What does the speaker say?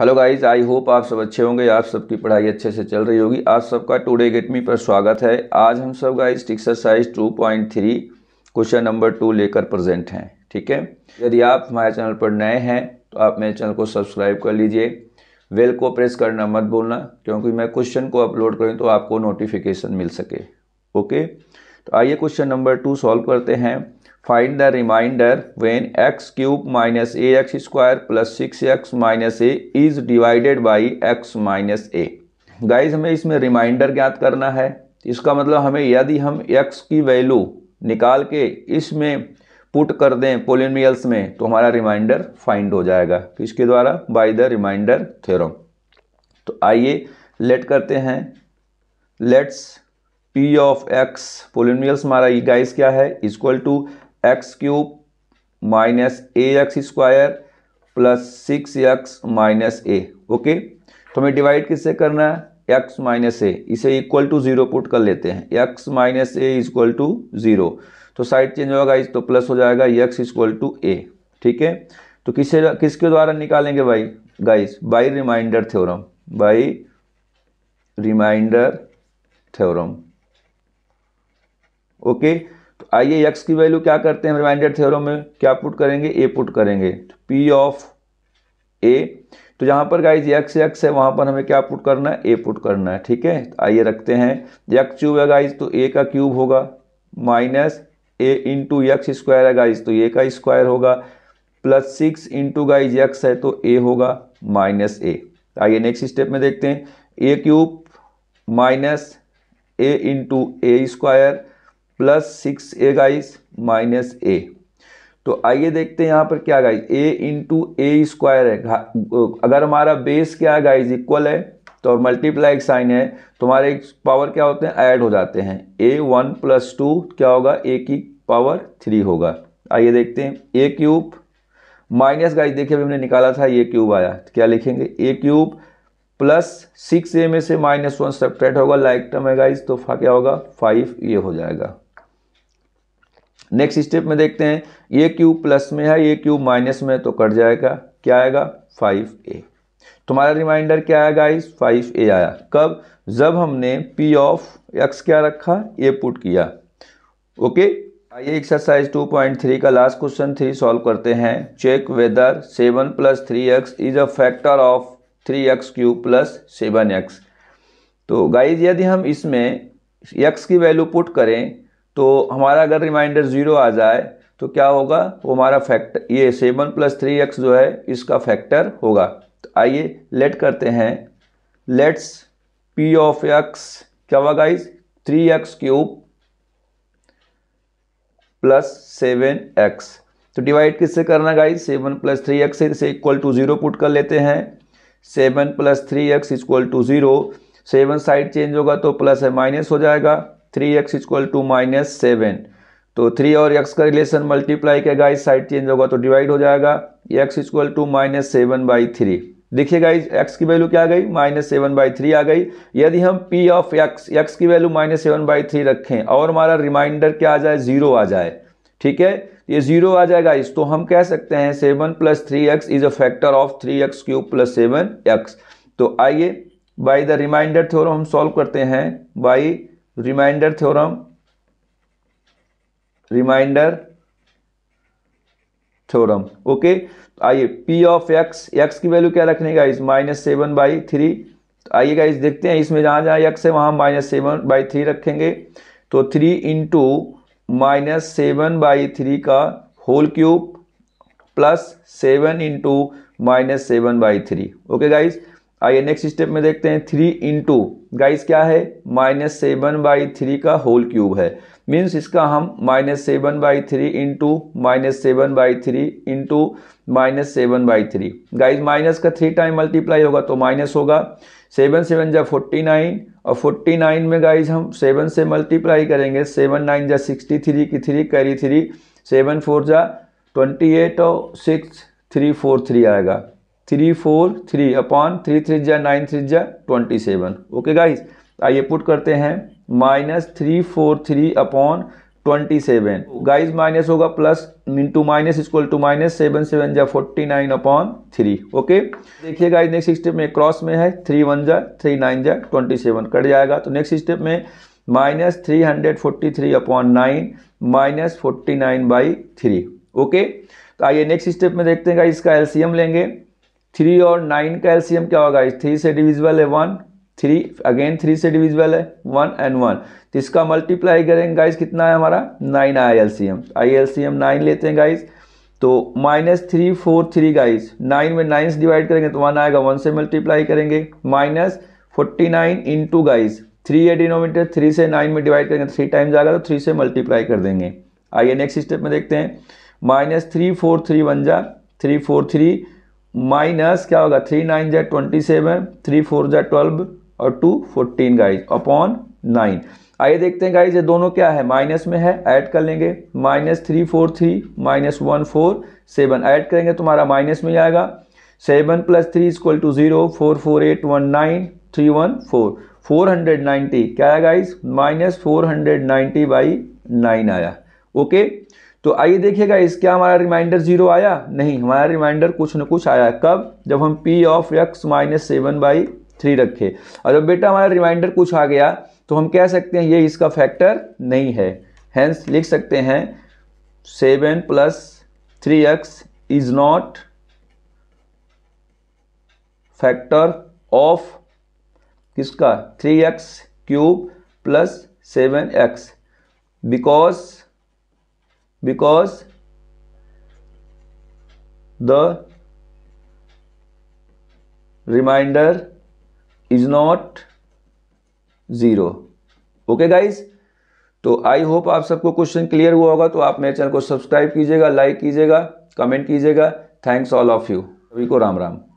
Hello guys I hope आप सब अच्छे होंगे आप सबकी पढ़ाई अच्छे से चल रही होगी आप सबका टुडे गेटमी पर स्वागत है आज हम सब guys exercise 2.3 question number two लेकर प्रेजेंट हैं ठीक है यदि आप हमारे चैनल पर नए हैं तो आप मेरे चैनल को सब्सक्राइब कर लीजिए वेल को प्रेस करना मत बोलना क्योंकि मैं क्वेश्चन को अपलोड करूँ तो आपको नोटिफिकेशन मिल सके ओके okay? तो आइए क्वेश्चन नंबर टू सॉल्व करते हैं find the remainder when x cube minus a x square plus six x minus a is divided by x minus a guys हमें इसमें रिमाइंडर ज्ञात करना है इसका मतलब हमें यदि हम एक्स की वैल्यू निकाल के इसमें पुट कर दें पोलिनियल्स में तो हमारा रिमाइंडर फाइंड हो जाएगा किसके तो द्वारा बाय द रिमाइंडर थ्योरम तो आइए लेट करते हैं let's p of x polynomials हमारा ये e गाइस क्या है equal to x cube minus a x square plus six x minus a okay तो हमें डिवाइड किससे करना है एक्स माइनस ए इसे इक्वल टू जीरो पुट कर लेते हैं x minus a equal to zero तो साइड चेंज होगा इस तो प्लस हो जाएगा एक्स इक्वल टू ए ठीक है तो किसे किसके द्वारा निकालेंगे भाई guys by remainder theorem by remainder theorem okay तो आइए यक्स की वैल्यू क्या करते हैं रिमाइंडर थ्योरम में क्या पुट करेंगे ए पुट करेंगे तो पी ऑफ ए तो जहां पर गाइज यक्स यक्स है वहाँ पर हमें क्या पुट करना है ए पुट करना है ठीक है तो आइए रखते हैं यक्स क्यूब है गाइज तो ए का क्यूब होगा minus a into x square है गाइज तो ए का स्क्वायर होगा plus six into guys x है तो ए होगा माइनस ए तो आइए नेक्स्ट स्टेप में देखते हैं a cube minus a into a square plus six a guys minus a तो आइए देखते हैं यहाँ पर क्या guys a into a square है अगर हमारा बेस क्या है गाइज इक्वल है तो और मल्टीप्लाई साइन है तो हमारे पावर क्या होते हैं ऐड हो जाते हैं ए वन प्लस टू क्या होगा ए की पावर थ्री होगा आइए देखते हैं ए क्यूब माइनस गाइज देखिए अभी हमने निकाला था ए क्यूब आया तो क्या लिखेंगे a cube plus six a में से माइनस वन सब्ट्रैक्ट होगा लाइक टर्म है गाइज तो क्या होगा फाइव ये हो जाएगा नेक्स्ट स्टेप में देखते हैं ए क्यूब प्लस में है ए क्यूब माइनस में तो कट जाएगा क्या आएगा फाइव ए तुम्हारा रिमाइंडर क्या आया गाइस फाइव ए आया कब जब हमने पी ऑफ एक्स क्या रखा ए पुट किया ओके आइए एक्सरसाइज टू पॉइंट थ्री का लास्ट क्वेश्चन थ्री सॉल्व करते हैं check whether seven plus three x is a factor of three x cube plus seven x तो गाइज यदि हम इसमें एक्स की वैल्यू पुट करें तो हमारा अगर रिमाइंडर ज़ीरो आ जाए तो क्या होगा वो हमारा फैक्टर ये सेवन प्लस थ्री एक्स जो है इसका फैक्टर होगा तो आइए लेट करते हैं लेट्स पी ऑफ एक्स क्या हुआ guys three x cube plus seven x तो डिवाइड किससे करना guys seven plus three x इसे इक्वल टू ज़ीरो पुट कर लेते हैं seven plus three x equal to zero seven side change होगा तो प्लस है माइनस हो जाएगा three x equal to minus seven तो थ्री और एक्स का रिलेशन मल्टीप्लाई किया गाइज साइड चेंज होगा तो डिवाइड हो जाएगा x equal to minus seven by three देखिए गाइज एक्स की वैल्यू क्या आ गई माइनस सेवन बाई थ्री आ गई यदि हम पी ऑफ एक्स एक्स की value minus seven by three रखें और हमारा रिमाइंडर क्या आ जाए जीरो आ जाए ठीक है ये जीरो आ जाएगा इस तो हम कह सकते हैं seven plus three x is a factor of three x cube plus seven x तो आइए बाई द रिमाइंडर थ्योरम हम सॉल्व करते हैं by remainder theorem remainder theorem okay तो आइए पी ऑफ एक्स एक्स की वैल्यू क्या रखने का इस माइनस सेवन बाई थ्री तो आइए गाइस देखते हैं इसमें जहां जहां एक्स है वहां माइनस सेवन बाई थ्री रखेंगे तो three into minus seven by three का whole cube plus seven into minus seven by three okay guys आइए नेक्स्ट स्टेप में देखते हैं थ्री इंटू गाइस क्या है माइनस सेवन बाई थ्री का होल क्यूब है मीन्स इसका हम minus seven by three into minus seven by three into minus seven by three guys minus का थ्री टाइम मल्टीप्लाई होगा तो माइनस होगा सेवन सेवन जा फोर्टी नाइन और फोर्टी नाइन में गाइज हम सेवन से मल्टीप्लाई करेंगे सेवन नाइन जा सिक्सटी थ्री की three carry three seven four जा ट्वेंटी एट और सिक्स थ्री फोर थ्री आएगा three four three upon three three जा नाइन थ्री जा ट्वेंटी सेवन ओके गाइस आइए पुट करते हैं minus three four three upon twenty seven guys minus होगा plus into minus equal to minus seven seven जा forty nine upon three okay देखिए guys next step में cross में है three one जा थ्री नाइन जा ट्वेंटी सेवन कट जाएगा तो नेक्स्ट स्टेप में minus three hundred forty three upon nine minus forty nine by three okay तो आइए नेक्स्ट स्टेप में देखते हैं गाइज इसका एलसीएम लेंगे थ्री और नाइन का एलसीएम क्या होगा थ्री से डिविजिबल है वन थ्री अगेन थ्री से डिविजिबल है वन एंड वन तो इसका मल्टीप्लाई करेंगे गाइस कितना है हमारा नाइन आई एल सी एम आई एल सी एम नाइन लेते हैं गाइस तो minus three four three guys nine में नाइन से डिवाइड करेंगे तो वन आएगा वन से मल्टीप्लाई करेंगे minus forty nine into guys three है डिनोमीटर थ्री से नाइन में डिवाइड करेंगे थ्री तो टाइम्स आएगा तो थ्री से मल्टीप्लाई कर देंगे आइए नेक्स्ट स्टेप में देखते हैं minus three four three one जा थ्री फोर थ्री माइनस क्या होगा थ्री नाइन जै ट्वेंटी सेवन थ्री फोर जै ट्वेल्व और two fourteen guys upon nine आइए देखते हैं गाइज ये दोनों क्या है माइनस में है ऐड कर लेंगे minus three four three minus one four seven add करेंगे तुम्हारा तो माइनस में आएगा seven plus three equal to zero four four eight one nine three one four four hundred ninety क्या है guys minus four hundred ninety by nine आया okay तो आइए देखिएगा इस क्या हमारा रिमाइंडर जीरो आया नहीं हमारा रिमाइंडर कुछ न कुछ आया कब जब हम p of x minus seven by three रखे और जब बेटा हमारा रिमाइंडर कुछ आ गया तो हम कह सकते हैं ये इसका फैक्टर नहीं है हेंस लिख सकते हैं seven plus three x is not factor of किसका three x cube plus seven x because because the remainder is not zero okay guys तो आई होप आप सबको क्वेश्चन क्लियर हुआ होगा तो आप मेरे चैनल को सब्सक्राइब कीजिएगा लाइक कीजिएगा कमेंट कीजिएगा थैंक्स ऑल ऑफ यू सभी को राम राम